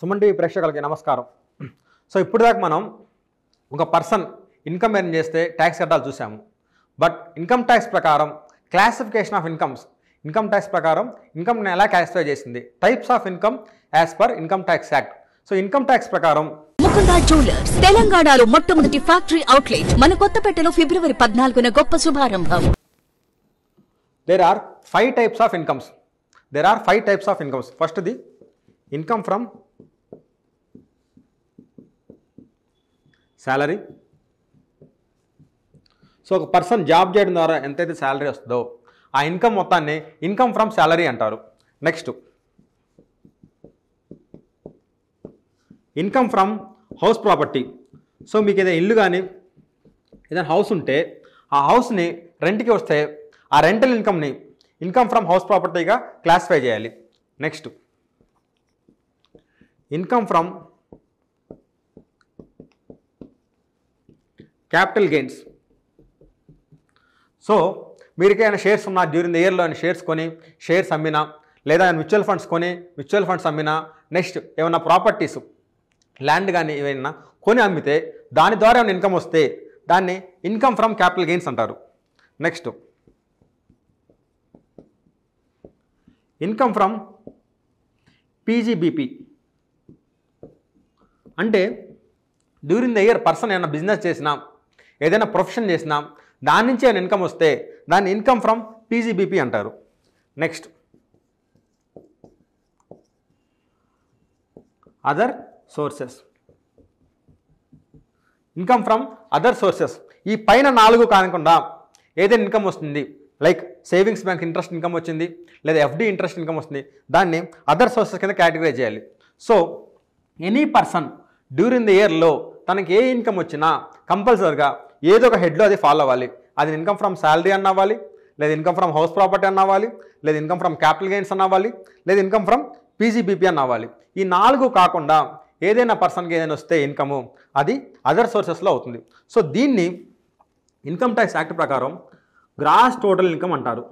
Suman TV ప్రేక్షకులకి నమస్కారం so ఇప్పుడు దాకా మనం ఒక పర్సన్ ఇన్కమ్ ఎర్న్ చేస్తే ట్యాక్స్ కట్టాలి చూసాము బట్ ఇన్కమ్ ట్యాక్స్ ప్రకారం classification of incomes income tax ప్రకారం ఇన్కమ్ని ఎలా క్లాసిఫై చేసింది types of income as per income tax act so income tax ప్రకారం ముకుందా జ్యువెలర్స్ తెలంగాణలో మొట్టమొదటి ఫ్యాక్టరీ అవుట్లెట్ మన కొత్త కొత్తపేటలో ఫిబ్రవరి పద్నాలుగున గొప్ప శుభారంభం there are five types of incomes there are five types of incomes first the income from salary so ఒక పర్సన్ జాబ్ చేయడం ద్వారా ఎంతైతే శాలరీ వస్తుందో ఆ ఇన్కమ్ మొత్తాన్ని ఇన్కమ్ ఫ్రమ్ శాలరీ అంటారు next income from house property so మీకు ఏదైనా ఇల్లు కానీ ఏదైనా హౌస్ ఉంటే ఆ హౌస్ని రెంట్కి వస్తే ఆ రెంటల్ ఇన్కమ్ని ఇన్కమ్ ఫ్రమ్ హౌస్ ప్రాపర్టీగా క్లాసిఫై చేయాలి next income from capital gains. So మీరికైనా షేర్స్ ఉన్నా డ్యూరింగ్ ద ఇయర్లో ఆయన షేర్స్ కొని షేర్స్ అమ్మినా లేదా మ్యూచువల్ ఫండ్స్ కొని మ్యూచువల్ ఫండ్స్ అమ్మినా నెక్స్ట్ ఏమైనా ప్రాపర్టీస్ ల్యాండ్ కానీ ఏమైనా కొని అమ్మితే దాని ద్వారా ఏమైనా ఇన్కమ్ వస్తే దాన్ని ఇన్కమ్ ఫ్రమ్ క్యాపిటల్ గెయిన్స్ అంటారు నెక్స్ట్ ఇన్కమ్ ఫ్రమ్ పీజీబీపీ అంటే డ్యూరింగ్ ద ఇయర్ పర్సన్ ఏమైనా బిజినెస్ చేసినా ఏదైనా ప్రొఫెషన్ చేసినా దాని నుంచి ఆయన ఇన్కమ్ వస్తే దాని ఇన్కమ్ ఫ్రమ్ పీజీబీపీ అంటారు next other sources income from other sources ఈ పైన నాలుగు కానకుండా ఏదైనా ఇన్కమ్ వస్తుంది like savings bank interest income వచ్చింది లేదా ఎఫ్డి ఇంట్రెస్ట్ ఇన్కమ్ వస్తుంది దాన్ని అదర్ సోర్సెస్ కింద కేటగిరైజ్ చేయాలి so any person during the ఇయర్లో తనకి ఏ ఇన్కమ్ వచ్చినా కంపల్సరిగా ఏదో ఒక హెడ్లో అది ఫాలో అవ్వాలి అది ఇన్కమ్ ఫ్రమ్ శాలరీ అన్న అవ్వాలి లేదా ఇన్కమ్ ఫ్రమ్ హౌస్ ప్రాపర్టీ అన్న అవ్వాలి లేదా ఇన్కమ్ ఫ్రమ్ క్యాపిటల్ గెయిన్స్ అన్న అవ్వాలి లేదా ఇన్కమ్ ఫ్రమ్ పీజీబీపీ అన్న అవ్వాలి ఈ నాలుగు కాకుండా ఏదైనా పర్సన్కి ఏదైనా వస్తే ఇన్కమ్ అది అదర్ సోర్సెస్లో అవుతుంది సో దీన్ని ఇన్కమ్ ట్యాక్స్ యాక్ట్ ప్రకారం గ్రాస్ టోటల్ ఇన్కమ్ అంటారు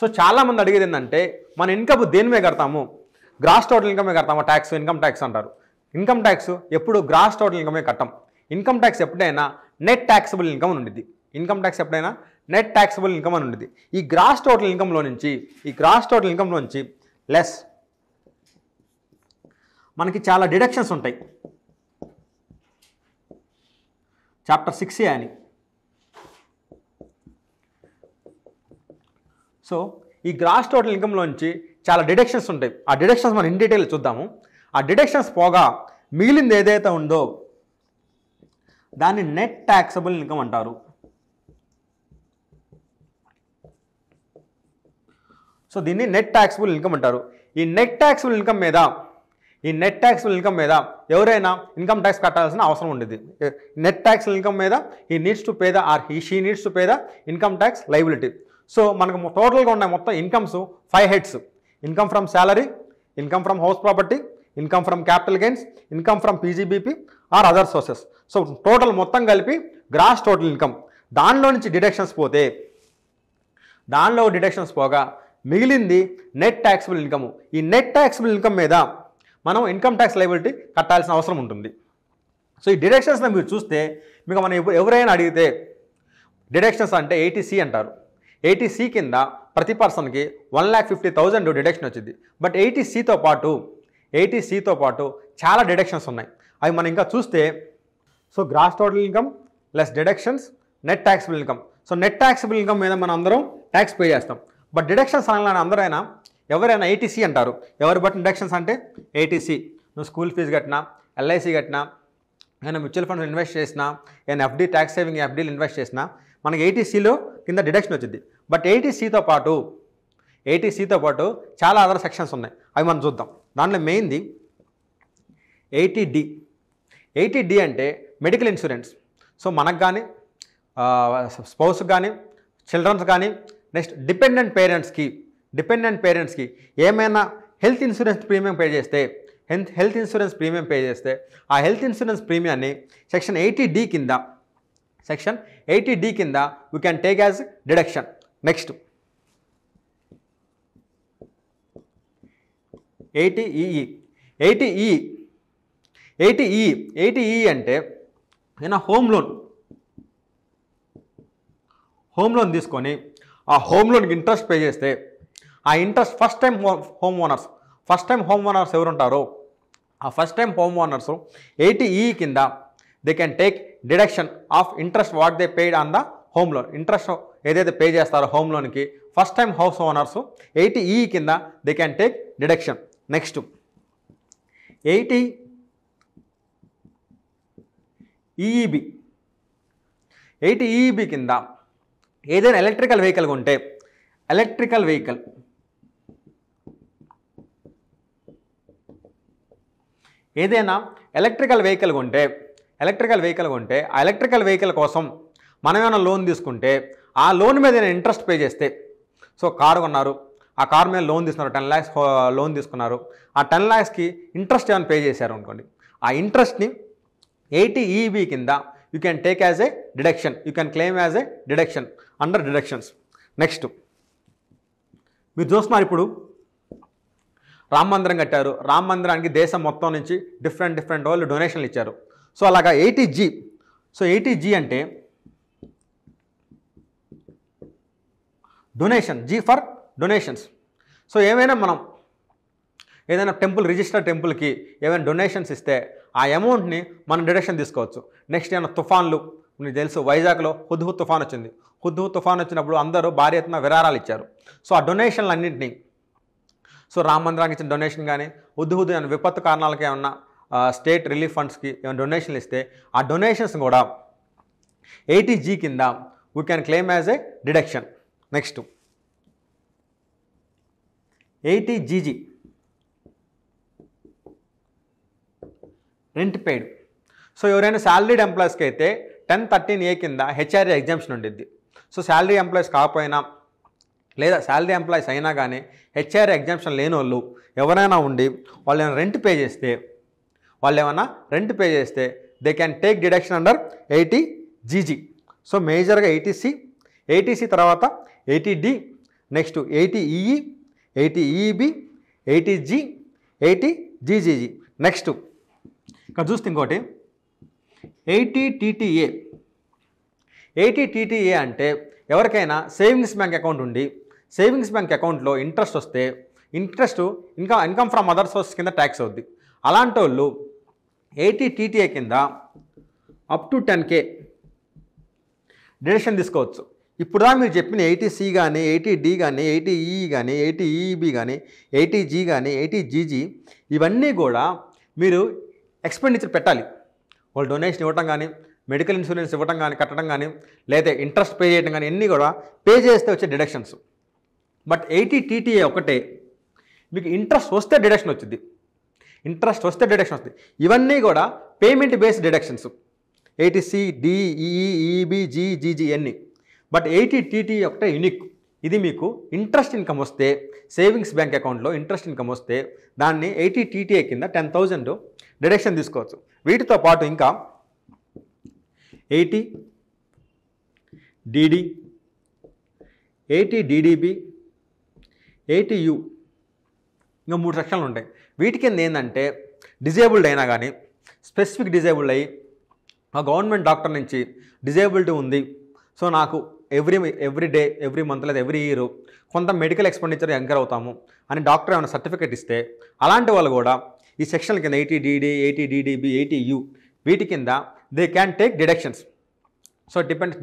సో చాలామంది అడిగేది ఏంటంటే మన ఇన్కమ్ దేని మీద కడతాము గ్రాస్ టోటల్ ఇన్కమే కడతాము ట్యాక్స్ ఇన్కమ్ ట్యాక్స్ అంటారు ఇన్కమ్ ట్యాక్స్ ఎప్పుడు గ్రాస్ టోటల్ ఇన్కమే కట్టం ఇన్కమ్ ట్యాక్స్ ఎప్పుడైనా నెట్ ట్యాక్సబుల్ ఇన్కమ్ అని ఇన్కమ్ ట్యాక్స్ ఎప్పుడైనా నెట్ ట్యాక్సబుల్ ఇన్కమ్ అని ఉండేది ఈ గ్రాస్ టోటల్ ఇన్కంలో నుంచి ఈ గ్రాస్ టోటల్ ఇన్కంలో నుంచి లెస్ మనకి చాలా డిడక్షన్స్ ఉంటాయి చాప్టర్ సిక్స్ అని సో ఈ గ్రాస్ టోటల్ ఇన్కంలోంచి చాలా డిడక్షన్స్ ఉంటాయి ఆ డిడక్షన్స్ మనం ఇన్ డీటెయిల్ చూద్దాము ఆ డిడక్షన్స్ పోగా మిగిలింది ఏదైతే ఉందో దాన్ని నెట్ ట్యాక్సబుల్ ఇన్కమ్ అంటారు సో దీన్ని నెట్ ట్యాక్సిబుల్ ఇన్కమ్ అంటారు ఈ నెట్ ట్యాక్సిబుల్ ఇన్కమ్ మీద ఈ నెట్ ట్యాక్సిబుల్ ఇన్కమ్ మీద ఎవరైనా ఇన్కమ్ ట్యాక్స్ కట్టాల్సిన అవసరం ఉండేది నెట్ ట్యాక్స్ ఇన్కమ్ మీద he needs to pay or he she needs to pay income tax liability so మనకు టోటల్గా ఉన్నాయి మొత్తం incomes five heads income from salary income from house property income from capital gains income from PGBP or other sources so total మొత్తం కలిపి gross total income దానిలో నుంచి deductions పోతే దానిలో డిడక్షన్స్ పోగా మిగిలింది నెట్ ట్యాక్సిబుల్ ఇన్కమ్ ఈ నెట్ ట్యాక్సిబుల్ ఇన్కమ్ మీద మనం ఇన్కమ్ ట్యాక్స్ లైబిలిటీ కట్టాల్సిన అవసరం ఉంటుంది సో ఈ డిడక్షన్స్ని మీరు చూస్తే మీకు మనం ఎవరైనా అడిగితే డిడక్షన్స్ అంటే ఎయిటీసీ అంటారు ఎయిటీసీ కింద ప్రతి పర్సన్కి one lakh fifty thousand deduction వచ్చింది బట్ ఎయిటీసీతో పాటు ఎయిటీసీతో పాటు చాలా డిడక్షన్స్ ఉన్నాయి అవి మనం ఇంకా చూస్తే so gross total income plus deductions net taxable income so net taxable income మీద మనం అందరం ట్యాక్స్ పే చేస్తాం బట్ డిడక్షన్స్ అనగానే అందరైనా ఎవరైనా ఎయిటీసీ అంటారు ఎవరు బట్టి డిడక్షన్స్ అంటే ఏటీసీ నువ్వు స్కూల్ ఫీజు కట్టినా ఎల్ఐసి కట్టినా ఏమైనా మ్యూచువల్ ఫండ్స్ ఇన్వెస్ట్ చేసినా ఏమైనా ఎఫ్డీ ట్యాక్స్ సేవింగ్ ఎఫ్డీలు ఇన్వెస్ట్ చేసినా మనకి ఎయిటీసీలో కింద డిడక్షన్ వచ్చింది బట్ ఎయిటీ సీతో పాటు ఎయిటీ సీతో పాటు చాలా అదర్ సెక్షన్స్ ఉన్నాయి అవి మనం చూద్దాం దాంట్లో మెయిన్ది ఎయిటీ డి ఎయిటీ డి అంటే మెడికల్ ఇన్సూరెన్స్ సో మనకు కానీ స్పౌస్ కానీ చిల్డ్రన్స్ కానీ నెక్స్ట్ డిపెండెంట్ పేరెంట్స్కి డిపెండెంట్ పేరెంట్స్కి ఏమైనా హెల్త్ ఇన్సూరెన్స్ ప్రీమియం పే చేస్తే health health insurance premium pay చేస్తే ఆ హెల్త్ ఇన్సూరెన్స్ ప్రీమియాన్ని సెక్షన్ ఎయిటీ డి కింద సెక్షన్ ఎయిటీ డి కింద we can take as deduction next eighty EE eighty E eighty E అంటే ఏదైనా హోమ్ లోన్ హోమ్ లోన్ తీసుకొని ఆ హోమ్ లోన్కి ఇంట్రెస్ట్ పే చేస్తే ఆ interest first time home owners first time home owners ఎవరుంటారో ఆ first time home owners eighty E కింద they can take deduction of interest what they paid on the home loan interest ఏదైతే pay చేస్తారో home లోన్కి first time house owners eighty E కింద they can take deduction next eighty EEB eighty EEB కింద ఏదైనా electrical vehicle ఉంటే electrical vehicle ఏదైనా electrical vehicle ఉంటే electrical vehicle కొంటే ఆ ఎలక్ట్రికల్ వెహికల్ కోసం మనం ఏమైనా లోన్ తీసుకుంటే ఆ లోన్ మీద ఇంట్రెస్ట్ పే చేస్తే సో కారు కొన్నారు ఆ కార్ మీద లోన్ తీసుకున్నారు టెన్ ల్యాక్స్ లోన్ తీసుకున్నారు ఆ టెన్ ల్యాక్స్కి ఇంట్రెస్ట్ ఏమైనా పే చేశారు అనుకోండి ఆ ఇంట్రెస్ట్ని ఎయిటీ ఈబీ కింద you can take as a deduction you can claim as a deduction under deductions next మీరు చూస్తున్నారు ఇప్పుడు రామ మందిరం కట్టారు రామ మందిరానికి దేశం మొత్తం నుంచి డిఫరెంట్ డిఫరెంట్ వాళ్ళు డొనేషన్లు ఇచ్చారు సో అలాగా eighty G so eighty G అంటే donation G for donations so ఏమైనా మనం ఏదైనా టెంపుల్ రిజిస్టర్ టెంపుల్కి ఏమైనా డొనేషన్స్ ఇస్తే ఆ అమౌంట్ని మనం డొనేషన్ తీసుకోవచ్చు నెక్స్ట్ ఏమైనా తుఫాన్లు మీకు తెలుసు వైజాగ్లో హుద్హు తుఫాన్ వచ్చింది హుద్హు తుఫాన్ వచ్చినప్పుడు అందరూ భారీ ఎత్తున విరాళాలు ఇచ్చారు సో ఆ డొనేషన్లు అన్నింటినీ సో రామ మందిరానికి ఇచ్చిన డొనేషన్ కానీ హుద్హుద్ విపత్తు కారణాలకి ఏమన్నా స్టేట్ రిలీఫ్ ఫండ్స్కి ఏమైనా డొనేషన్లు ఇస్తే ఆ డొనేషన్స్ కూడా ఎయిటీ జీ కింద we can claim as a deduction next eighty GG rent paid so ఎవరైనా శాలరీడ్ ఎంప్లాయీస్కి అయితే టెన్ థర్టీన్ ఏ కింద హెచ్ఆర్ఏ ఎగ్జామ్షన్ ఉండిద్ది సో శాలరీ ఎంప్లాయీస్ కాకపోయినా లేదా శాలరీ ఎంప్లాయీస్ అయినా కానీ హెచ్ఆర్ఏ ఎగ్జామ్షన్ లేని వాళ్ళు ఎవరైనా ఉండి వాళ్ళు రెంట్ పే చేస్తే వాళ్ళు ఏమన్నా రెంట్ పే చేస్తే they can take deduction under eighty GG so మేజర్గా ఎయిటీసీ ఎయిటీసీ తర్వాత eighty D next eighty EE eighty EB eighty G eighty GGG next ఇక్కడ చూస్తే ఇంకోటి ఎయిటీ టీటీఏ ఎయిటీ టీటీఏ అంటే ఎవరికైనా సేవింగ్స్ బ్యాంక్ అకౌంట్ ఉండి savings bank అకౌంట్లో interest వస్తే ఇంట్రెస్ట్ ఇంకా ఇన్కమ్ ఫ్రమ్ అదర్ సోర్స్ కింద ట్యాక్స్ అవుద్ది అలాంటి వాళ్ళు ఎయిటీ టీటీఏ కింద up to ten K deduction తీసుకోవచ్చు ఇప్పుడు దా మీరు చెప్పిన ఎయిటీ సి కానీ ఎయిటీ డి కానీ ఎయిటీ ఈ e కానీ ఎయిటీ ఈబి e కానీ ఎయిటీ జీ కానీ ఎయిటీ జీజీ ఇవన్నీ కూడా మీరు ఎక్స్పెండిచర్ పెట్టాలి వాళ్ళు డొనేషన్ ఇవ్వటం కానీ మెడికల్ ఇన్సూరెన్స్ ఇవ్వటం కానీ కట్టడం కానీ లేదా ఇంట్రెస్ట్ పే చేయడం కానీ ఇన్ని కూడా పే చేస్తే వచ్చే డిడక్షన్స్ బట్ ఎయిటీ టీటీఏ ఒకటే మీకు ఇంట్రెస్ట్ వస్తే డిడక్షన్ వచ్చింది ఇంట్రెస్ట్ వస్తే డిడక్షన్ వస్తుంది ఇవన్నీ కూడా payment based deductions eighty C DEEBGGG e, e, e, అన్ని బట్ ఎయిటీ టీటీ ఒకటే యునిక్ ఇది మీకు ఇంట్రెస్ట్ ఇన్కమ్ వస్తే సేవింగ్స్ బ్యాంక్ అకౌంట్లో ఇంట్రెస్ట్ ఇన్కమ్ వస్తే దాన్ని ఎయిటీ టీటీఏ కింద టెన్ థౌజండ్ డిడక్షన్ తీసుకోవచ్చు వీటితో పాటు ఇంకా eighty DD eighty DDB eighty U ఇంకా మూడు సెక్షన్లు ఉంటాయి వీటి కింద ఏంటంటే డిజేబుల్డ్ అయినా కానీ స్పెసిఫిక్ డిజేబుల్డ్ అయ్యి ఆ గవర్నమెంట్ డాక్టర్ నుంచి డిజేబిలిటీ ఉంది సో నాకు every every day every month లేదా ఎవ్రీ ఇయర్ కొంత మెడికల్ ఎక్స్పెండిచర్ ఎంకర్ అవుతాము అని డాక్టర్ ఏమైనా సర్టిఫికేట్ ఇస్తే అలాంటి వాళ్ళు కూడా ఈ సెక్షన్ కింద eighty DD eighty DDB eighty U వీటి కింద they can take deductions so depend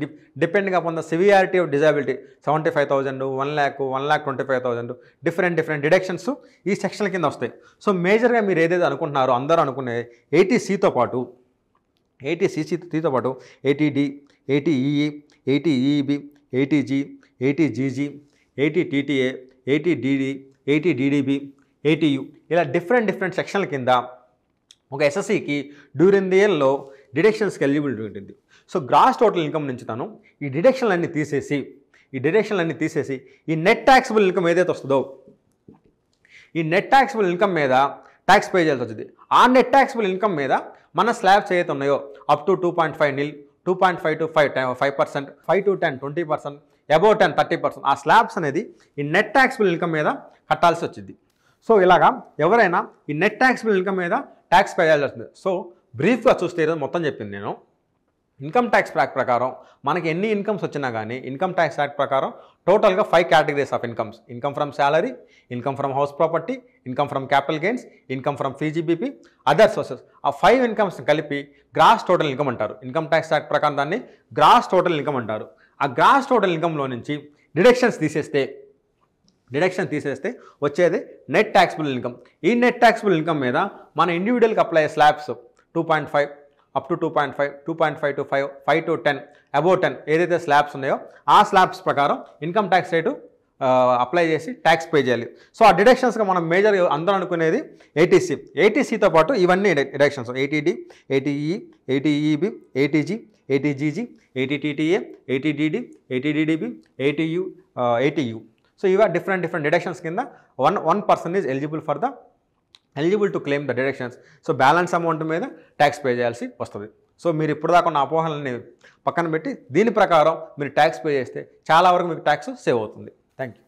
depending upon the severity of disability seventy five thousand one lakh one lakh twenty five thousand different different deductions ఈ section కింద వస్తాయి so మేజర్గా మీరు ఏదైతే అనుకుంటున్నారో అందరూ అనుకునే ఎయిటీ సీతో పాటు ఎయిటీ సీతో పాటు eighty D eighty EE eighty EEB eighty G eighty GG eighty TTA eighty DD eighty DDB eighty U ఇలా డిఫరెంట్ డిఫరెంట్ సెక్షన్ల కింద ఒక ఎస్ఎస్సికి డ్యూరింగ్ ది ఇయర్లో డిడక్షన్స్కి ఎలిజిబిలిటీ ఉంటుంది సో గ్రాస్ టోటల్ ఇన్కమ్ నుంచి తను ఈ డిడక్షన్లన్నీ తీసేసి ఈ డిడక్షన్లన్నీ తీసేసి ఈ నెట్ ట్యాక్సిబుల్ ఇన్కమ్ ఏదైతే వస్తుందో ఈ నెట్ ట్యాక్సిబుల్ ఇన్కమ్ మీద ట్యాక్స్ పే చేయాల్సి వచ్చింది ఆ నెట్ ట్యాక్సిబుల్ ఇన్కమ్ మీద మన స్లాబ్స్ ఏదైతే ఉన్నాయో up to two point five nil two point five to five five percent five to ten twenty percent about ten thirty percent ఆ slabs అనేది ఈ నెట్ ట్యాక్సిబుల్ ఇన్కమ్ మీద కట్టాల్సి వచ్చింది సో ఇలాగా ఎవరైనా ఈ నెట్ ట్యాక్సిబుల్ ఇన్కమ్ మీద ట్యాక్స్ పే చేయాల్సి వస్తుంది సో బ్రీఫ్గా చూస్తే మొత్తం చెప్పింది నేను ఇన్కమ్ ట్యాక్స్ యాక్ట్ ప్రకారం మనకి ఎన్ని ఇన్కమ్స్ వచ్చినా కానీ ఇన్కమ్ ట్యాక్స్ యాక్ట్ ప్రకారం టోటల్గా five categories of incomes income from salary income from house property income from capital gains income from PGBP other sources ఆ ఫైవ్ ఇన్కమ్స్ కలిపి గ్రాస్ టోటల్ ఇన్కమ్ అంటారు ఇన్కమ్ ట్యాక్స్ యాక్ట్ ప్రకారం దాన్ని gross total income అంటారు ఆ gross total ఇన్కంలో నుంచి deductions తీసేస్తే deduction తీసేస్తే వచ్చేది నెట్ ట్యాక్స్బుల్ ఇన్కమ్ ఈ నెట్ ట్యాక్స్బుల్ ఇన్కమ్ మీద మన ఇండివిజువల్కి apply slabs two point five up to two point five two point five to five five to ten above ten ఏదైతే స్లాబ్స్ ఉన్నాయో ఆ స్లాబ్స్ ప్రకారం ఇన్కమ్ ట్యాక్స్ రేటు అప్లై చేసి tax pay చేయాలి so ఆ డిడక్షన్స్గా మనం మేజర్ అందరం అనుకునేది ఏటీసీ ఏటీసీతో పాటు ఇవన్నీ deductions eighty D eighty E eighty EB eighty G eighty GG eighty TTA eighty DD eighty DDB eighty U eighty U so ఇవ డిఫరెంట్ డిఫరెంట్ డిడక్షన్స్ కింద one one person is eligible for the eligible to claim the deductions so balance amount మీద tax pay చేయాల్సి వస్తుంది so మీరు ఇప్పుడు దాకా ఉన్న అపోహలని పక్కన పెట్టి దీని ప్రకారం మీరు ట్యాక్స్ పే చేస్తే చాలా వరకు మీకు ట్యాక్స్ సేవ్ అవుతుంది థ్యాంక్ యూ